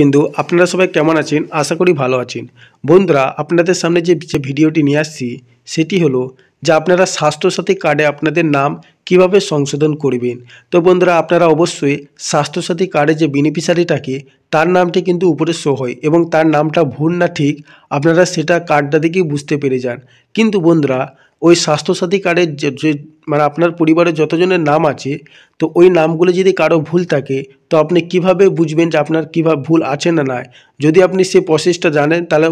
বিন্দু আপনারা সবাই কেমন আছেন আশা করি ভালো আছেন বন্ধুরা আপনাদের সামনে যে যে ভিডিওটি নিয়ে আসছি সেটি হলো যে আপনারা স্বাস্থ্যসাথী কার্ডে আপনাদের নাম কিভাবে সংশোধন করবেন তো বন্ধুরা আপনারা অবশ্যই স্বাস্থ্যসাথী কার্ডে যে বেনিফিশিয়ারি থাকে তার নামটি কিন্তু উপরে শো হয় এবং তার নামটা ভুল না ঠিক আপনারা সেটা কার্ডটা দেখেই বুঝতে পেরে যান কিন্তু বন্ধুরা ওই স্বাস্থ্যসাথী কার্ডের যে মানে আপনার পরিবারে যতজনের নাম আছে তো ওই নামগুলো যদি কারো ভুল থাকে তো আপনি কিভাবে বুঝবেন যে আপনার কীভাবে ভুল আছে না নাই যদি আপনি সেই প্রসেসটা জানেন তাহলে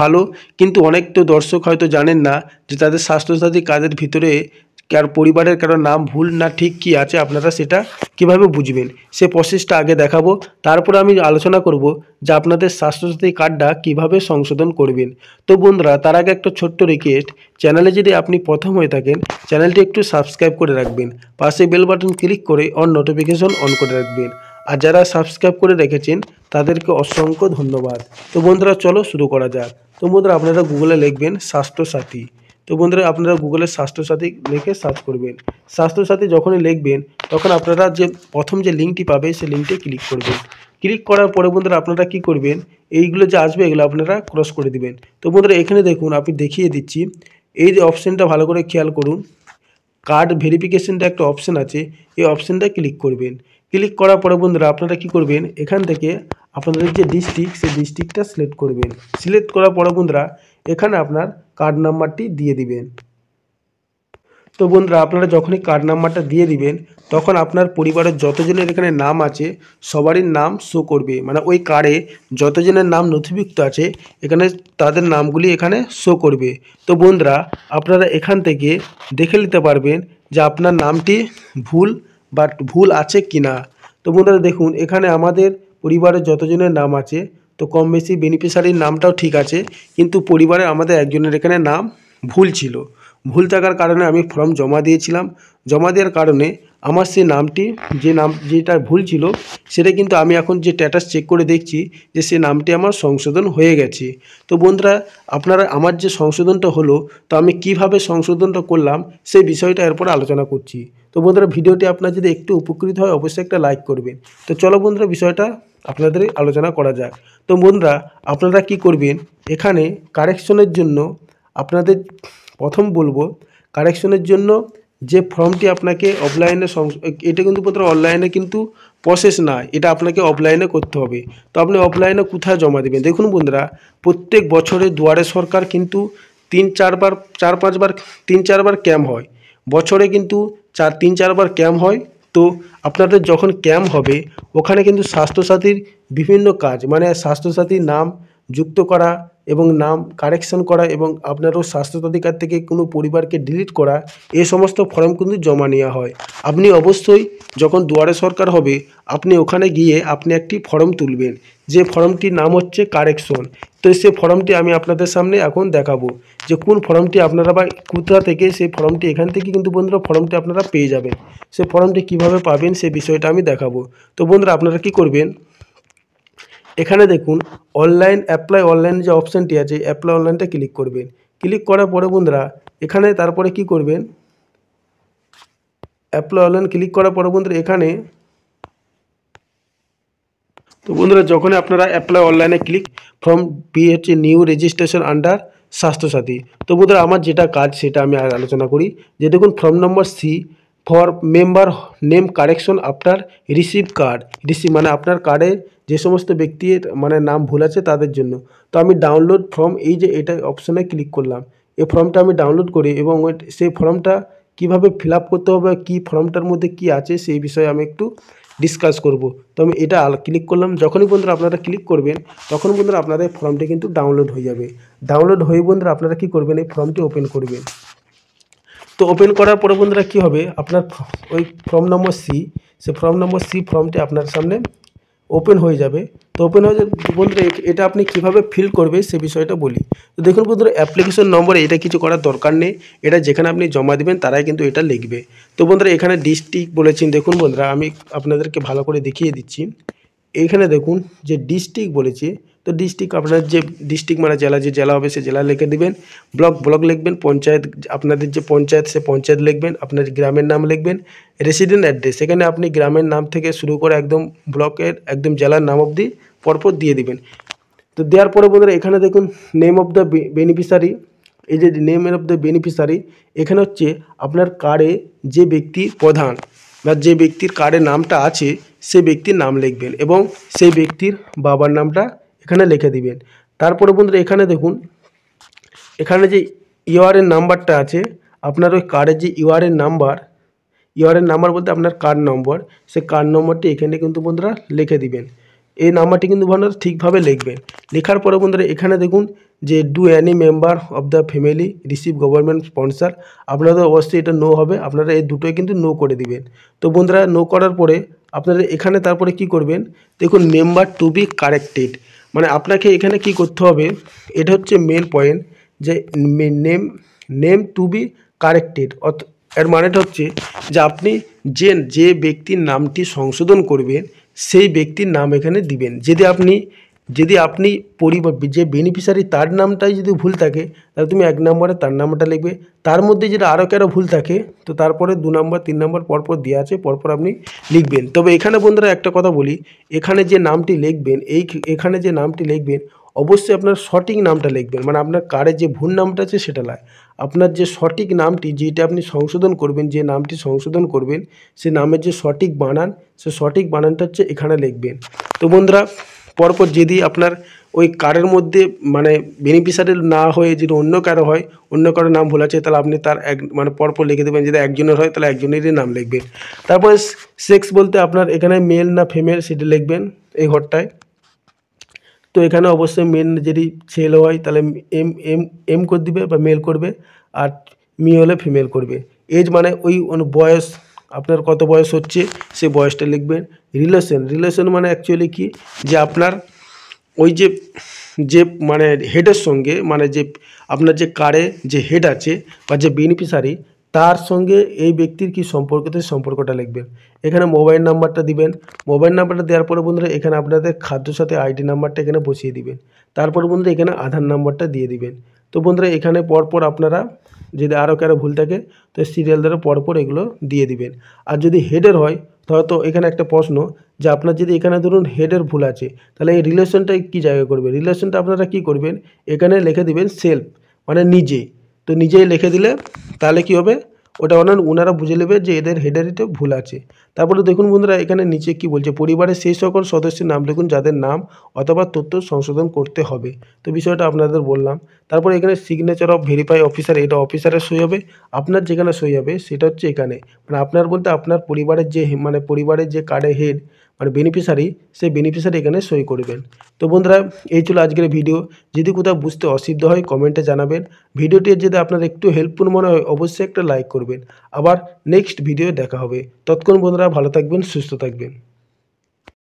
ভালো কিন্তু অনেক তো দর্শক হয়তো জানেন না যে তাদের স্বাস্থ্যসাথী কার্ডের ভিতরে কার পরিবারের কারো নাম ভুল না ঠিক কি আছে আপনারা সেটা কিভাবে বুঝবেন সে প্রসেসটা আগে দেখাবো তারপর আমি আলোচনা করব যে আপনাদের স্বাস্থ্যসাথী কার্ডটা কিভাবে সংশোধন করবেন তো বন্ধুরা তার আগে একটা ছোট্ট রিকোয়েস্ট চ্যানেলে যদি আপনি প্রথম হয়ে থাকেন চ্যানেলটি একটু সাবস্ক্রাইব করে রাখবেন পাশে বেল বাটন ক্লিক করে অন নোটিফিকেশন অন করে রাখবেন আর যারা সাবস্ক্রাইব করে রেখেছেন তাদেরকে অসংখ্য ধন্যবাদ তো বন্ধুরা চলো শুরু করা যাক তো বন্ধুরা আপনারা গুগলে লিখবেন স্বাস্থ্যসাথী তো বন্ধুরা আপনারা গুগলে স্বাস্থ্যসাথী লিখে সার্চ করবেন স্বাস্থ্যসাথী যখনই লিখবেন তখন আপনারা যে প্রথম যে লিঙ্কটি পাবে সেই লিঙ্কটি ক্লিক করবেন ক্লিক করার পরে বন্ধুরা আপনারা কি করবেন এইগুলো যে আসবে এগুলো আপনারা ক্রস করে দিবেন তো বন্ধুরা এখানে দেখুন আপনি দেখিয়ে দিচ্ছি এই যে অপশানটা ভালো করে খেয়াল করুন কার্ড ভেরিফিকেশানটা একটা অপশান আছে এই অপশানটা ক্লিক করবেন ক্লিক করার পরে বন্ধুরা আপনারা কি করবেন এখান থেকে আপনাদের যে ডিস্ট্রিক্ট সেই ডিস্ট্রিক্টটা সিলেক্ট করবেন সিলেক্ট করার পরে বন্ধুরা এখানে আপনার কার্ড নাম্বারটি দিয়ে দিবেন তো বন্ধুরা আপনারা যখনই কার্ড নাম্বারটা দিয়ে দিবেন তখন আপনার পরিবারের যতজনের এখানে নাম আছে সবারই নাম শো করবে মানে ওই কার্ডে যতজনের নাম নথিভুক্ত আছে এখানে তাদের নামগুলি এখানে শো করবে তো বন্ধুরা আপনারা এখান থেকে দেখে নিতে পারবেন যে আপনার নামটি ভুল বা ভুল আছে কি না তো বন্ধুরা দেখুন এখানে আমাদের পরিবারের যতজনের নাম আছে তো কম বেশি বেনিফিশিয়ারির নামটাও ঠিক আছে কিন্তু পরিবারে আমাদের একজনের এখানে নাম ভুল ছিল ভুল থাকার কারণে আমি ফর্ম জমা দিয়েছিলাম জমা দেওয়ার কারণে আমার সেই নামটি যে নাম যেটা ভুল ছিল সেটা কিন্তু আমি এখন যে স্ট্যাটাস চেক করে দেখছি যে সে নামটি আমার সংশোধন হয়ে গেছে তো বন্ধুরা আপনারা আমার যে সংশোধনটা হলো তো আমি কিভাবে সংশোধনটা করলাম সেই বিষয়টা এরপর আলোচনা করছি তো বন্ধুরা ভিডিওটি আপনার যদি একটু উপকৃত হয় অবশ্যই একটা লাইক করবেন তো চলো বন্ধুরা বিষয়টা আপনাদের আলোচনা করা যাক তো বন্ধুরা আপনারা কি করবেন এখানে কারেকশনের জন্য আপনাদের প্রথম বলবো কারেকশনের জন্য যে ফর্মটি আপনাকে অফলাইনে এটা কিন্তু বন্ধুরা অনলাইনে কিন্তু প্রসেস না এটা আপনাকে অফলাইনে করতে হবে তো আপনি অফলাইনে কোথায় জমা দেবেন দেখুন বন্ধুরা প্রত্যেক বছরে দুয়ারে সরকার কিন্তু তিন চারবার চার পাঁচবার তিন চারবার ক্যাম্প হয় বছরে কিন্তু চার তিন চারবার ক্যাম্প হয় তো আপনাদের যখন ক্যাম্প হবে ওখানে কিন্তু স্বাস্থ্যসাথীর বিভিন্ন কাজ মানে স্বাস্থ্যসাথীর নাম যুক্ত করা এবং নাম কারেকশন করা এবং আপনারও স্বাস্থ্যসাথী কার্ড থেকে কোনো পরিবারকে ডিলিট করা এ সমস্ত ফর্ম কিন্তু জমা নেওয়া হয় আপনি অবশ্যই যখন দুয়ারে সরকার হবে আপনি ওখানে গিয়ে আপনি একটি ফর্ম তুলবেন যে ফর্মটির নাম হচ্ছে কারেকশন তো সে ফর্মটি আমি আপনাদের সামনে এখন দেখাবো যে কোন ফর্মটি আপনারা বা কোথা থেকে সেই ফর্মটি এখান থেকে কিন্তু বন্ধুরা ফর্মটি আপনারা পেয়ে যাবেন সে ফর্মটি কিভাবে পাবেন সেই বিষয়টা আমি দেখাবো তো বন্ধুরা আপনারা কি করবেন এখানে দেখুন অনলাইন অ্যাপ্লাই অনলাইন যে অপশানটি আছে অ্যাপ্লাই অনলাইনটা ক্লিক করবেন ক্লিক করার পরে বন্ধুরা এখানে তারপরে কি করবেন অ্যাপ্লাই অনলাইন ক্লিক করার পরে বন্ধুরা এখানে তো বন্ধুরা যখনই আপনারা অ্যাপ্লাই অনলাইনে ক্লিক ফ্রম বি হচ্ছে নিউ রেজিস্ট্রেশন আন্ডার স্বাস্থ্যসাথী তো বন্ধুরা আমার যেটা কাজ সেটা আমি আলোচনা করি যে দেখুন form number C for member name correction আপনার রিসিভ কার্ড রিসিভ মানে আপনার কার্ডে যে সমস্ত ব্যক্তির মানে নাম ভুল আছে তাদের জন্য তো আমি ডাউনলোড ফর্ম এই যে এটা অপশনে ক্লিক করলাম এই ফর্মটা আমি ডাউনলোড করি এবং সেই ফর্মটা কিভাবে ফিল করতে হবে কি ফর্মটার মধ্যে কি আছে সেই বিষয়ে আমি একটু ডিসকাস করব তো আমি এটা ক্লিক করলাম যখনই বন্ধুরা আপনারা ক্লিক করবেন তখন বন্ধুরা আপনাদের ফর্মটি কিন্তু ডাউনলোড হয়ে যাবে ডাউনলোড হয়ে বন্ধুরা আপনারা কি করবেন এই ফর্মটি ওপেন করবেন তো ওপেন করার পরে বন্ধুরা কী হবে আপনার ওই ফর্ম নম্বর সি সে ফর্ম নম্বর সি ফর্মটি আপনার সামনে ওপেন হয়ে যাবে তো ওপেন হয়ে যাবে বন্ধুরা এটা আপনি কিভাবে ফিল করবে সে বিষয়টা বলি তো দেখুন বন্ধুরা অ্যাপ্লিকেশন নম্বরে এটা কিছু করার দরকার নেই এটা যেখানে আপনি জমা দেবেন তারাই কিন্তু এটা লিখবে তো বন্ধুরা এখানে ডিস্ট্রিক্ট বলেছেন দেখুন বন্ধুরা আমি আপনাদেরকে ভালো করে দেখিয়ে দিচ্ছি এইখানে দেখুন যে ডিস্ট্রিক্ট বলেছে তো ডিস্ট্রিক্ট আপনার যে ডিস্ট্রিক্ট মানে জেলা যে জেলা হবে সে জেলা লিখে দেবেন ব্লক ব্লক লিখবেন পঞ্চায়েত আপনাদের যে পঞ্চায়েত সে পঞ্চায়েত লিখবেন আপনার গ্রামের নাম লিখবেন রেসিডেন্ট অ্যাড্রেস এখানে আপনি গ্রামের নাম থেকে শুরু করে একদম ব্লকের একদম জেলার নাম অবধি পরপর দিয়ে দিবেন তো দেওয়ার পরে বন্ধুরা এখানে দেখুন নেম অফ দ্য বেনিফিসারি এই যে নেম অফ দ্য বেনিফিসারি এখানে হচ্ছে আপনার কার্ডে যে ব্যক্তি প্রধান বা যে ব্যক্তির কার্ডে নামটা আছে সে ব্যক্তির নাম লিখবেন এবং সেই ব্যক্তির বাবার নামটা এখানে লিখে দিবেন তারপরে বন্ধুরা এখানে দেখুন এখানে যে ইউআরএন নাম্বারটা আছে আপনার ওই কার্ডের যে ইউআরএন নাম্বার ইউআরএন নাম্বার বলতে আপনার কার্ড নম্বর সে কার্ড নম্বরটি এখানে কিন্তু বন্ধুরা লিখে দিবেন এই নাম্বারটি কিন্তু বন্ধুরা ঠিকভাবে লিখবেন লেখার পরে বন্ধুরা এখানে দেখুন যে do any member of the family receive government sponsor আপনাদের অবশ্যই এটা নো হবে আপনারা এই দুটোই কিন্তু নো করে দিবেন তো বন্ধুরা নো করার পরে আপনারা এখানে তারপরে কি করবেন দেখুন মেম্বার টু বি কারেক্টেড মানে আপনাকে এখানে কি করতে হবে এটা হচ্ছে মেন পয়েন্ট যে name name to be corrected অত এর মানেটা হচ্ছে যে আপনি যে যে ব্যক্তির নামটি সংশোধন করবেন সেই ব্যক্তির নাম এখানে দিবেন যদি আপনি যদি আপনি পরিবার যে বেনিফিশিয়ারি তার নামটাই যদি ভুল থাকে তাহলে তুমি এক নম্বরে তার নামটা লিখবে তার মধ্যে যদি আরও কারো ভুল থাকে তো তারপরে দু নম্বর তিন নম্বর পরপর দেওয়া আছে পরপর আপনি লিখবেন তবে এখানে বন্ধুরা একটা কথা বলি এখানে যে নামটি লিখবেন এই এখানে যে নামটি লিখবেন অবশ্যই আপনার সঠিক নামটা লিখবেন মানে আপনার কারের যে ভুল নামটা আছে সেটা লাগে আপনার যে সঠিক নামটি যেটা আপনি সংশোধন করবেন যে নামটি সংশোধন করবেন সে নামের যে সঠিক বানান সে সঠিক বানানটা হচ্ছে এখানে লিখবেন তো বন্ধুরা পরপর যদি আপনার ওই কারের মধ্যে মানে বেনিফিশিয়ারি না হয়ে যদি অন্য কারো হয় অন্য কারো নাম ভুল আছে তাহলে আপনি তার এক মানে পরপর লিখে দেবেন যদি একজনের হয় তাহলে একজনেরই নাম লিখবেন তারপরে সেক্স বলতে আপনার এখানে মেল না ফিমেল সেটি লিখবেন এই ঘরটায় তো এখানে অবশ্যই মেন যদি ছেলে হয় তাহলে এম এম এম করে দিবে বা মেল করবে আর মেয়ে হলে ফিমেল করবে এজ মানে ওই বয়স আপনার কত বয়স হচ্ছে সে বয়সটা লিখবেন রিলেশন রিলেশন মানে অ্যাকচুয়ালি কি যে আপনার ওই যে যে মানে হেডের সঙ্গে মানে যে আপনার যে কারে যে হেড আছে বা যে বেনিফিশারি তার সঙ্গে এই ব্যক্তির কি সম্পর্কতে সম্পর্কটা লিখবেন এখানে মোবাইল নাম্বারটা দিবেন মোবাইল নাম্বারটা দেওয়ার পরে বন্ধুরা এখানে আপনাদের খাদ্য সাথে আইডি নাম্বারটা এখানে বসিয়ে দিবেন তারপর বন্ধুরা এখানে আধার নাম্বারটা দিয়ে দিবেন তো বন্ধুরা এখানে পরপর আপনারা যদি আরও কারো ভুল থাকে তো সিরিয়াল দ্বারা পরপর এগুলো দিয়ে দিবেন আর যদি হেডের হয় হয়তো এখানে একটা প্রশ্ন যে আপনার যদি এখানে ধরুন হেডের ভুল আছে তাহলে এই রিলেশনটা কি জায়গায় করবে রিলেশনটা আপনারা কি করবেন এখানে লিখে দিবেন সেলফ মানে নিজে তো নিজেই লিখে দিলে তাহলে কি হবে ওটা ওনার ওনারা বুঝে নেবে যে এদের হেডারিতে ভুল আছে তারপরে দেখুন বন্ধুরা এখানে নিচে কি বলছে পরিবারের সেই সকল সদস্যের নাম লিখুন যাদের নাম অথবা তথ্য সংশোধন করতে হবে তো বিষয়টা আপনাদের বললাম তারপরে এখানে সিগনেচার অফ ভেরিফাই অফিসার এটা অফিসারের সই হবে আপনার যেখানে সই হবে সেটা হচ্ছে এখানে মানে আপনার বলতে আপনার পরিবারের যে মানে পরিবারের যে কার্ডে হেড আর বেনিফিশিয়ারি সেই বেনিফিশিয়ারি এখানে সই করবেন তো বন্ধুরা এই ছিল আজকের ভিডিও যদি কোথাও বুঝতে অসুবিধা হয় কমেন্টে জানাবেন ভিডিওটি যদি আপনার একটু হেল্পফুল মনে হয় অবশ্যই একটা লাইক করবেন আবার নেক্সট ভিডিও দেখা হবে তৎক্ষণ বন্ধুরা ভালো থাকবেন সুস্থ থাকবেন